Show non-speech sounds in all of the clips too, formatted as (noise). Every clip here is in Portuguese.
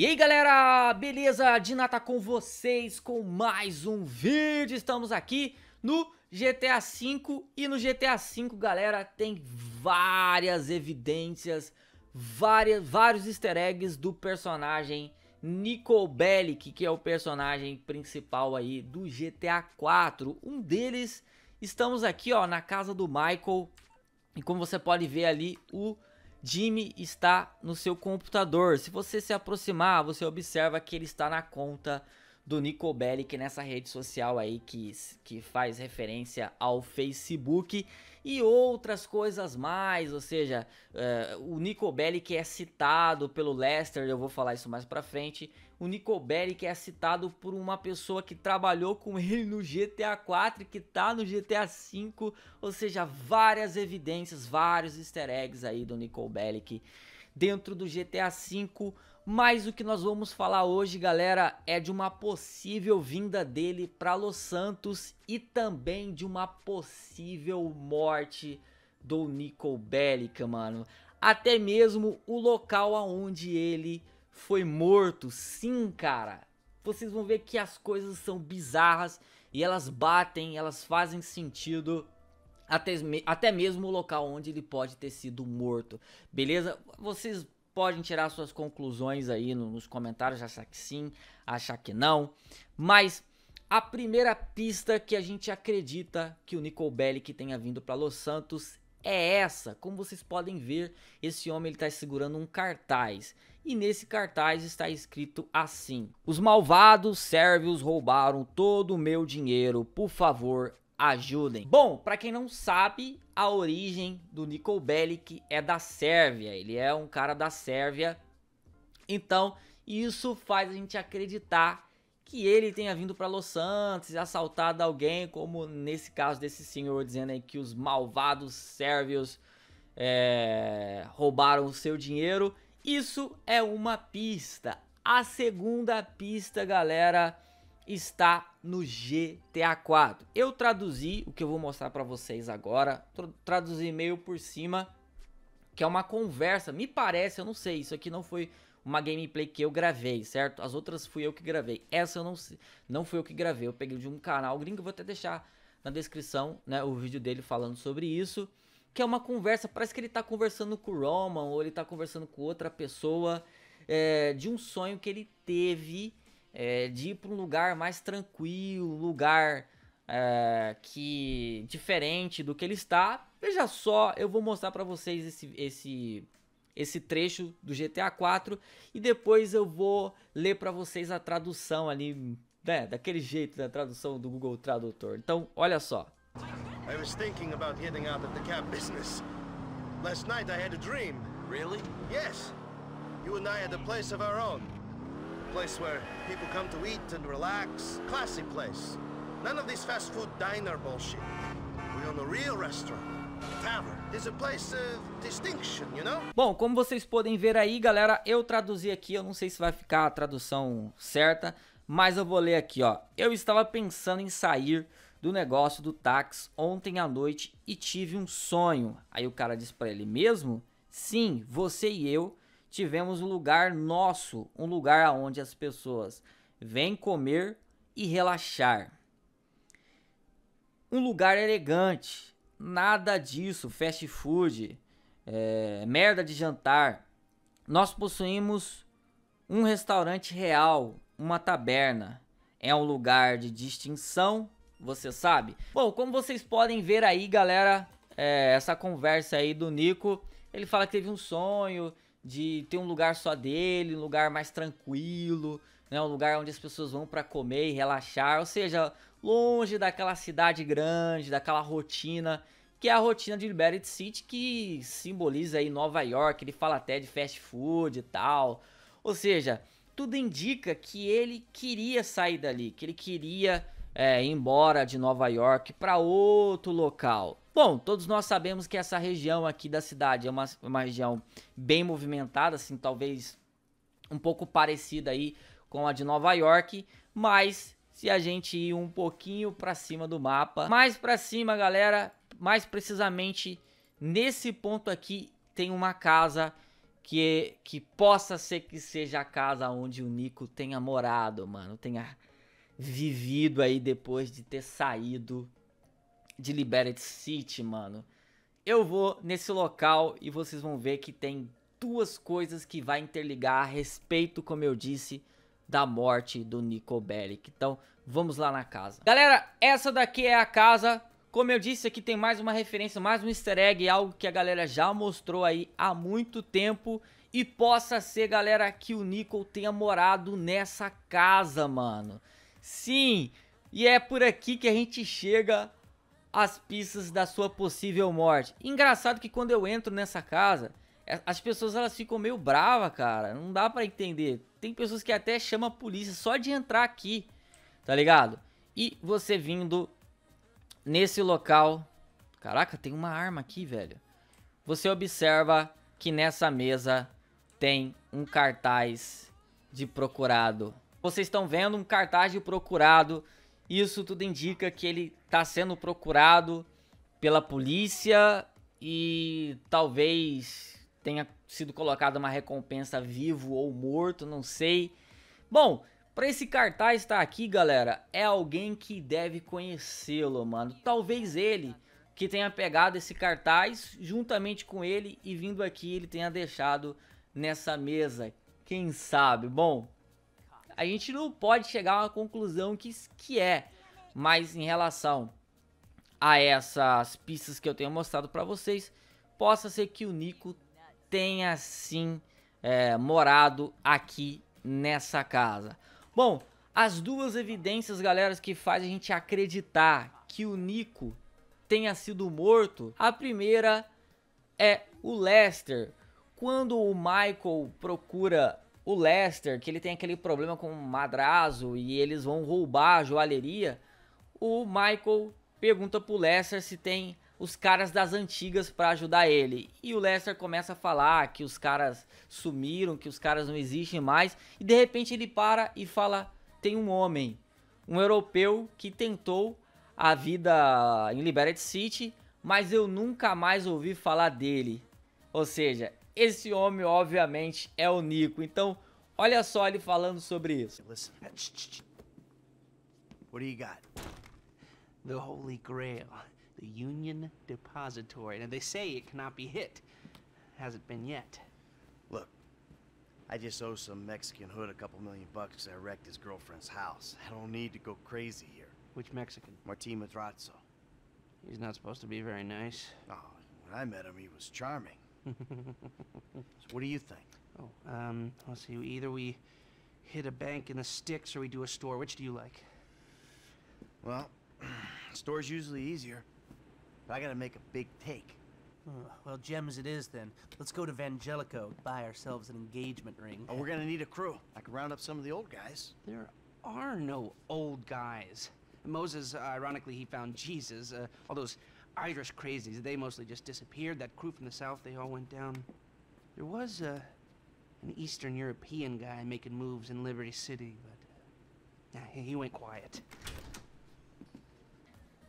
E aí galera, beleza? Dinata tá com vocês com mais um vídeo. Estamos aqui no GTA V e no GTA V, galera, tem várias evidências, várias, vários easter eggs do personagem Nicole Bellic, que é o personagem principal aí do GTA IV. Um deles, estamos aqui ó, na casa do Michael e como você pode ver ali, o Jimmy está no seu computador. Se você se aproximar, você observa que ele está na conta do Nico Bellic é nessa rede social aí que, que faz referência ao Facebook e outras coisas mais, ou seja, uh, o Nico Bellic é citado pelo Lester, eu vou falar isso mais pra frente, o Nicobelli, que é citado por uma pessoa que trabalhou com ele no GTA 4 e que tá no GTA 5, ou seja, várias evidências, vários easter eggs aí do Nicobelli que dentro do GTA 5. Mas o que nós vamos falar hoje, galera, é de uma possível vinda dele para Los Santos e também de uma possível morte do Nicole Bellic, mano. Até mesmo o local aonde ele foi morto. Sim, cara. Vocês vão ver que as coisas são bizarras e elas batem, elas fazem sentido até, até mesmo o local onde ele pode ter sido morto. Beleza? Vocês podem tirar suas conclusões aí nos comentários, achar que sim, achar que não. Mas a primeira pista que a gente acredita que o Nicole Bellic tenha vindo para Los Santos é essa. Como vocês podem ver, esse homem está segurando um cartaz e nesse cartaz está escrito assim: Os malvados sérvios roubaram todo o meu dinheiro, por favor, ajudem. Bom, para quem não sabe, a origem do Nicol Bellic é da Sérvia, ele é um cara da Sérvia. Então, isso faz a gente acreditar que ele tenha vindo para Los Santos, assaltado alguém, como nesse caso desse senhor dizendo aí que os malvados sérvios é, roubaram o seu dinheiro. Isso é uma pista. A segunda pista, galera, está no GTA 4. Eu traduzi o que eu vou mostrar para vocês agora, traduzi meio por cima, que é uma conversa, me parece, eu não sei, isso aqui não foi uma gameplay que eu gravei, certo? As outras fui eu que gravei. Essa eu não sei, não fui eu que gravei, eu peguei de um canal gringo, vou até deixar na descrição, né, o vídeo dele falando sobre isso que é uma conversa, parece que ele está conversando com o Roman ou ele está conversando com outra pessoa é, de um sonho que ele teve é, de ir para um lugar mais tranquilo, lugar é, que diferente do que ele está. Veja só, eu vou mostrar para vocês esse, esse esse trecho do GTA 4 e depois eu vou ler para vocês a tradução ali, né, daquele jeito da tradução do Google Tradutor. Então, olha só. I was thinking about getting out of the cab business. Last night I had a dream. Really? Yes. You and I had a place of our own. A place where people come to eat and relax. Classy place. None of this fast food diner bullshit. We own a real restaurant. Bom, como vocês podem ver aí, galera, eu traduzi aqui, eu não sei se vai ficar a tradução certa, mas eu vou ler aqui, ó. Eu estava pensando em sair do negócio do táxi ontem à noite e tive um sonho. Aí o cara disse para ele: Mesmo? Sim, você e eu tivemos um lugar nosso, um lugar aonde as pessoas vêm comer e relaxar. Um lugar elegante, nada disso, fast food, é, merda de jantar. Nós possuímos um restaurante real, uma taberna. É um lugar de distinção você sabe? Bom, como vocês podem ver aí, galera, é, essa conversa aí do Nico, ele fala que teve um sonho de ter um lugar só dele, um lugar mais tranquilo, né, um lugar onde as pessoas vão para comer e relaxar, ou seja, longe daquela cidade grande, daquela rotina que é a rotina de Liberty City que simboliza aí Nova York, ele fala até de fast food e tal. Ou seja, tudo indica que ele queria sair dali, que ele queria é, embora de Nova York para outro local. Bom, todos nós sabemos que essa região aqui da cidade é uma, uma região bem movimentada, assim, talvez um pouco parecida aí com a de Nova York, mas se a gente ir um pouquinho para cima do mapa, mais para cima, galera, mais precisamente nesse ponto aqui tem uma casa que que possa ser que seja a casa onde o Nico tenha morado, mano, tenha vivido aí depois de ter saído de Liberty City, mano. Eu vou nesse local e vocês vão ver que tem duas coisas que vai interligar a respeito, como eu disse, da morte do Nico Bellic. Então, vamos lá na casa. Galera, essa daqui é a casa. Como eu disse, aqui tem mais uma referência, mais um easter egg, algo que a galera já mostrou aí há muito tempo. E possa ser, galera, que o Nico tenha morado nessa casa, mano. Sim, e é por aqui que a gente chega às pistas da sua possível morte. Engraçado que quando eu entro nessa casa, é, as pessoas elas ficam meio brava, cara. Não dá para entender. Tem pessoas que até chamam a polícia só de entrar aqui, tá ligado? E você vindo nesse local, caraca, tem uma arma aqui, velho. Você observa que nessa mesa tem um cartaz de procurado vocês estão vendo um cartaz de procurado. Isso tudo indica que ele está sendo procurado pela polícia e talvez tenha sido colocada uma recompensa vivo ou morto, não sei. Bom, para esse cartaz estar tá aqui, galera, é alguém que deve conhecê-lo, mano. Talvez ele que tenha pegado esse cartaz juntamente com ele e vindo aqui ele tenha deixado nessa mesa. Quem sabe? Bom, a gente não pode chegar a uma conclusão que, que é, mas em relação a essas pistas que eu tenho mostrado para vocês, possa ser que o Nico tenha sim é, morado aqui nessa casa. Bom, as duas evidências, galera, que faz a gente acreditar que o Nico tenha sido morto, a primeira é o Lester. Quando o Michael procura o Leicester, que ele tem aquele problema com o Madrazo e eles vão roubar a joalheria, o Michael pergunta pro Lester se tem os caras das antigas para ajudar ele. E o Lester começa a falar que os caras sumiram, que os caras não existem mais. E de repente ele para e fala: tem um homem, um europeu que tentou a vida em Liberty City, mas eu nunca mais ouvi falar dele. Ou seja, Esse homem, obviamente, é o Nico. Então, olha só ele falando sobre isso. What do you got? The Holy Grail, the Union Depository. and they say it cannot be hit. has it been yet. Look, I just owe some Mexican hood a couple million bucks I wrecked his girlfriend's house. I don't need to go crazy here. Which Mexican? Martín Madrazo. He's not supposed to be very nice. Oh, when I met him, he was charming so what do you think? Oh, um, let's see. Either we hit a bank in the sticks or we do a store. Which do you like? Well, (clears throat) store's usually easier. But I gotta make a big take. Oh, well, gems it is then. Let's go to Vangelico, buy ourselves an engagement ring. Oh, we're gonna need a crew. I can round up some of the old guys. There are no old guys. Moses, ironically, he found Jesus. Uh, all those Irish crazies, they mostly just disappeared. That crew from the south, they all went down. There was uh, an Eastern European guy making moves in Liberty City, but uh, he went quiet.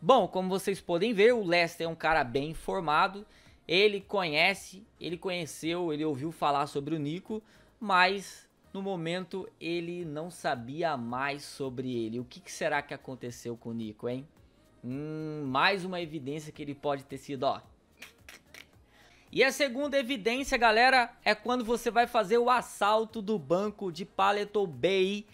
Bom, como vocês podem ver, o Lester é um cara bem informado. Ele conhece, ele conheceu, ele ouviu falar sobre o Nico, mas no momento ele não sabia mais sobre ele. O que, que será que aconteceu com o Nico, hein? Hum, mais uma evidência que ele pode ter sido, ó. E a segunda evidência, galera, é quando você vai fazer o assalto do banco de Paleto Bay.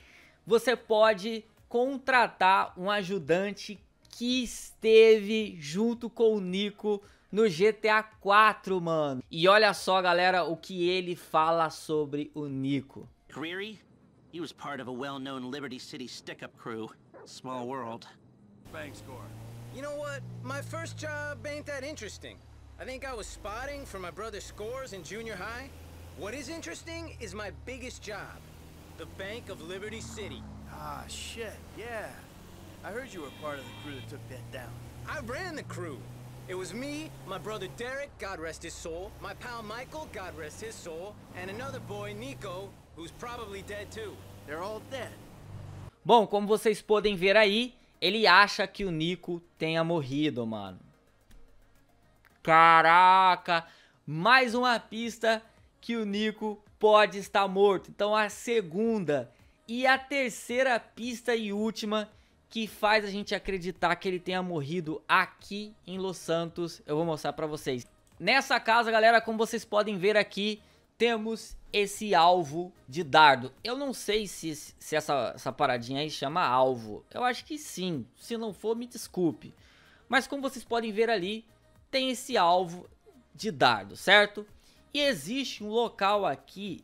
Você pode contratar um ajudante que esteve junto com o Nico no GTA 4, mano. E olha só, galera, o que ele fala sobre o Nico. Greary, he was part of a well-known Liberty City stick-up crew. Small world. Thanks, Gore. You know what? My first job ain't that interesting. I think I was spotting for my brother's scores in junior high. What is interesting is my biggest job, the Bank of Liberty City. Ah, shit, yeah. I heard you were part of the crew that took that down. I ran the crew. It was me, my brother Derek, God rest his soul, my pal Michael, God rest his soul, and another boy, Nico, who's probably dead too. They're all dead. Bom, como vocês podem ver aí, Ele acha que o Nico tenha morrido, mano. Caraca! Mais uma pista que o Nico pode estar morto. Então a segunda e a terceira pista e última que faz a gente acreditar que ele tenha morrido aqui em Los Santos. Eu vou mostrar para vocês. Nessa casa, galera, como vocês podem ver aqui, temos esse alvo de dardo. Eu não sei se, se essa, essa paradinha aí chama alvo. Eu acho que sim. Se não for, me desculpe. Mas como vocês podem ver ali, tem esse alvo de dardo, certo? E existe um local aqui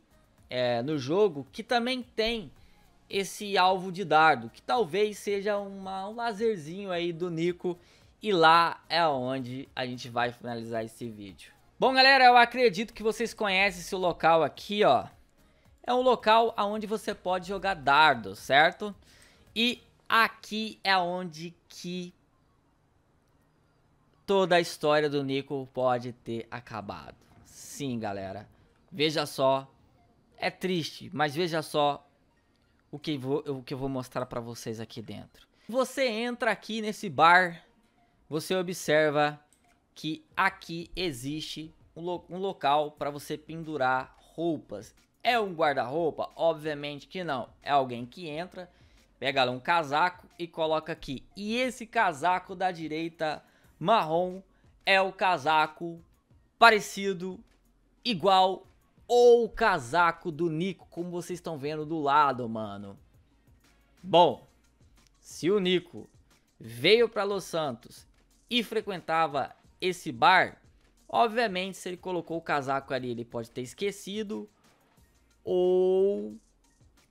é, no jogo que também tem esse alvo de dardo, que talvez seja uma, um lazerzinho aí do Nico. E lá é onde a gente vai finalizar esse vídeo. Bom, galera, eu acredito que vocês conhecem esse local aqui, ó. É um local onde você pode jogar dardo, certo? E aqui é onde que toda a história do Nico pode ter acabado. Sim, galera. Veja só. É triste, mas veja só o que, vou, o que eu vou mostrar para vocês aqui dentro. Você entra aqui nesse bar, você observa que aqui existe um, lo um local para você pendurar roupas. É um guarda-roupa? Obviamente que não. É alguém que entra, pega lá um casaco e coloca aqui. E esse casaco da direita marrom é o casaco parecido, igual ou casaco do Nico, como vocês estão vendo do lado, mano. Bom, se o Nico veio para Los Santos e frequentava esse bar, obviamente, se ele colocou o casaco ali, ele pode ter esquecido ou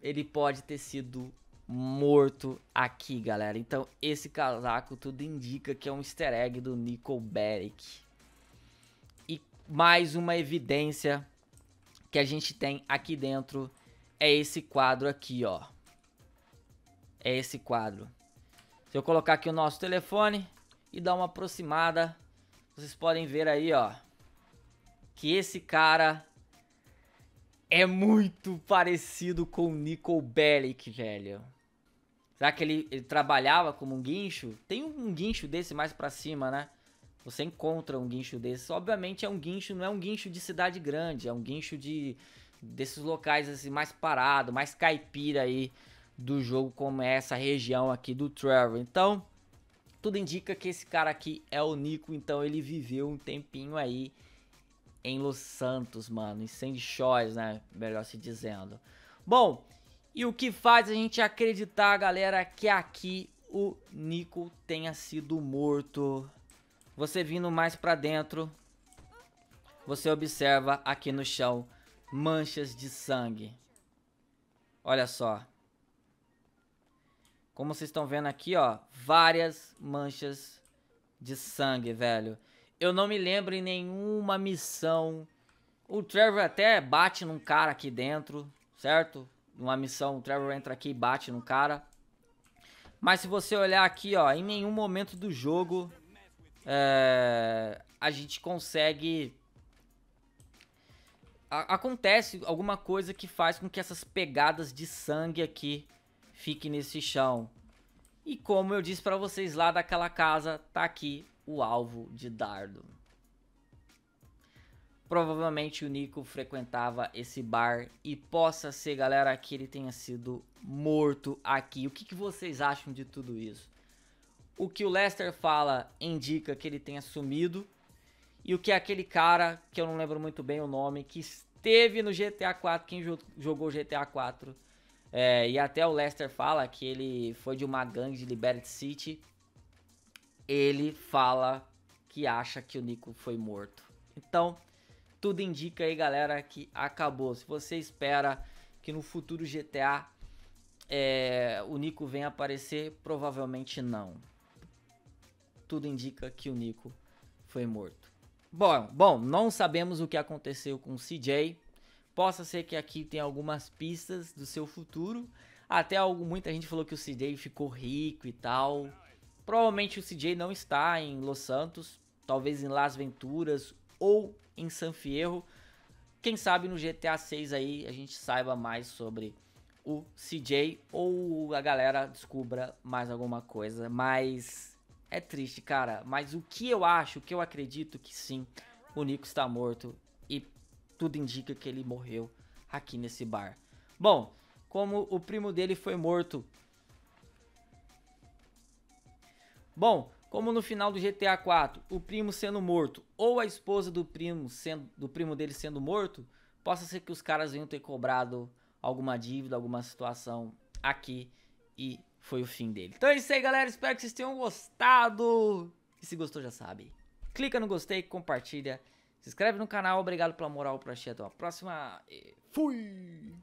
ele pode ter sido morto aqui, galera. Então, esse casaco tudo indica que é um easter egg do Beric. E mais uma evidência que a gente tem aqui dentro é esse quadro aqui, ó. É esse quadro. Se eu colocar aqui o nosso telefone e dar uma aproximada, vocês podem ver aí, ó, que esse cara é muito parecido com o Nicol Bellic, velho. Será que ele, ele, trabalhava como um guincho? Tem um guincho desse mais pra cima, né? Você encontra um guincho desse. Obviamente é um guincho, não é um guincho de cidade grande, é um guincho de desses locais assim mais parado, mais caipira aí do jogo como é essa região aqui do Trevor. Então, tudo indica que esse cara aqui é o Nico, então ele viveu um tempinho aí em Los Santos, mano, em Seychelles, né, melhor se dizendo. Bom, e o que faz a gente acreditar, galera, é que aqui o Nico tenha sido morto? Você vindo mais pra dentro, você observa aqui no chão manchas de sangue. Olha só. Como vocês estão vendo aqui, ó, várias manchas de sangue, velho. Eu não me lembro em nenhuma missão. O Trevor até bate num cara aqui dentro, certo? Numa missão, o Trevor entra aqui e bate num cara. Mas se você olhar aqui, ó, em nenhum momento do jogo é, a gente consegue... A acontece alguma coisa que faz com que essas pegadas de sangue aqui fique nesse chão. E como eu disse para vocês lá daquela casa, tá aqui o alvo de dardo. Provavelmente o Nico frequentava esse bar e possa ser, galera, que ele tenha sido morto aqui. O que, que vocês acham de tudo isso? O que o Lester fala indica que ele tenha sumido. E o que aquele cara, que eu não lembro muito bem o nome, que esteve no GTA 4, quem jogou GTA 4, é, e até o Lester fala que ele foi de uma gangue de Liberty City. Ele fala que acha que o Nico foi morto. Então, tudo indica aí, galera, que acabou. Se você espera que no futuro GTA é, o Nico venha aparecer, provavelmente não. Tudo indica que o Nico foi morto. Bom, bom, não sabemos o que aconteceu com o CJ, Possa ser que aqui tenha algumas pistas do seu futuro. Até algo, muita gente falou que o CJ ficou rico e tal. Provavelmente o CJ não está em Los Santos, talvez em Las Venturas ou em San Fierro. Quem sabe no GTA 6 aí a gente saiba mais sobre o CJ ou a galera descubra mais alguma coisa, mas é triste, cara. Mas o que eu acho, o que eu acredito que sim, o Nico está morto tudo indica que ele morreu aqui nesse bar. Bom, como o primo dele foi morto. Bom, como no final do GTA 4, o primo sendo morto ou a esposa do primo sendo do primo dele sendo morto, possa ser que os caras venham ter cobrado alguma dívida, alguma situação aqui e foi o fim dele. Então é isso aí, galera. Espero que vocês tenham gostado. E se gostou, já sabe. Clica no gostei, compartilha se inscreve no canal, obrigado pela moral, pra até a próxima. E fui!